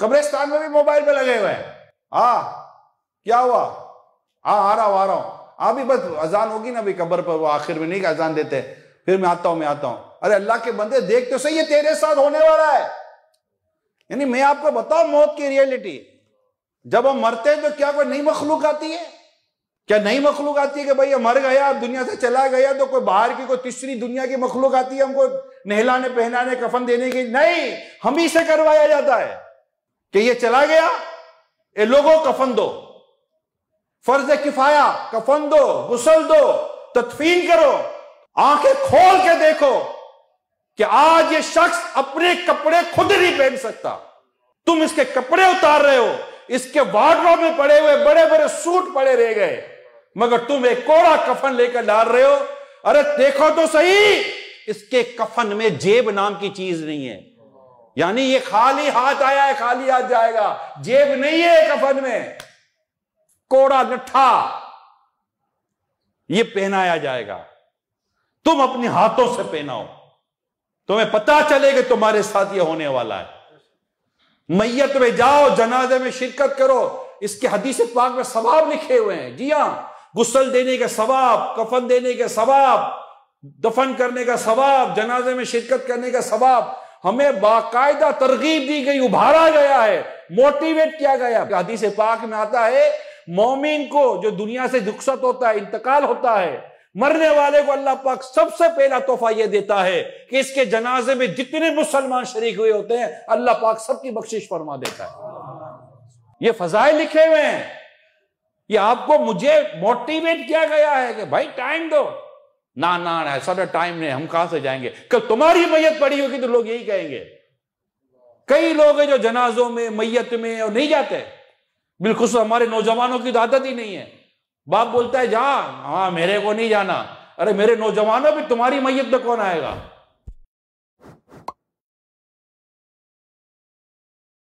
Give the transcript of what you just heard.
कब्रिस्तान में भी मोबाइल पे लगे हुए हैं आ हाँ, क्या हुआ आ हाँ, आ रहा हूं आ रहा हूं हाँ, अभी बस अजान होगी ना अभी कब्र पर वो आखिर में नहीं अजान देते फिर मैं आता हूं मैं आता हूं अरे अल्लाह के बंदे देख तो सही ये तेरे साथ होने वाला है यानी मैं आपको बताऊं मौत की रियलिटी जब हम मरते हैं तो क्या कोई नई मखलूक आती है क्या नई मखलूक आती है कि भाई मर गया दुनिया से चला गया तो कोई बाहर की कोई तीसरी दुनिया की मखलूक आती है हमको नहलाने पहनाने कफन देने की नहीं हम ही से करवाया जाता है कि ये चला गया ये लोगों कफन दो फर्ज किफाया कफन दो गुसल दो तदफीन करो आंखें खोल के देखो कि आज ये शख्स अपने कपड़े खुद नहीं पहन सकता तुम इसके कपड़े उतार रहे हो इसके वार्डरोब में पड़े हुए बड़े बड़े सूट पड़े रह गए मगर तुम एक कोड़ा कफन लेकर डाल रहे हो अरे देखो तो सही इसके कफन में जेब नाम की चीज नहीं है यानी ये खाली हाथ आया है खाली हाथ जाएगा जेब नहीं है कफन में कोड़ा नट्ठा ये पहनाया जाएगा तुम अपने हाथों से पहनाओ तुम्हें पता चलेगा तुम्हारे साथ ये होने वाला है मैयत में जाओ जनाजे में शिरकत करो इसके हदीस पाक में सवाब लिखे हुए हैं जी हां गुस्सल देने का सवाब कफन देने का सवाब दफन करने का सवाब जनाजे में शिरकत करने का सवाब हमें बाकायदा तरगीब दी गई उभारा गया है मोटिवेट किया गया हदीस पाक में आता है मोमिन को जो दुनिया से दुखसत होता है इंतकाल होता है मरने वाले को अल्लाह पाक सबसे पहला तोहफा यह देता है कि इसके जनाजे में जितने मुसलमान शरीक हुए होते हैं अल्लाह पाक सबकी बख्शिश फरमा देता है ये फजाए लिखे हुए हैं ये आपको मुझे मोटिवेट किया गया है कि भाई टाइम दो ना ना ना सारा टाइम नहीं हम कहां से जाएंगे कल तुम्हारी मैयत पड़ी होगी तो लोग यही कहेंगे कई लोग हैं जो जनाजों में मैयत में और नहीं जाते बिल्कुल हमारे नौजवानों की तो आदत ही नहीं है बाप बोलता है जा हाँ मेरे को नहीं जाना अरे मेरे नौजवानों भी तुम्हारी मैयत में कौन आएगा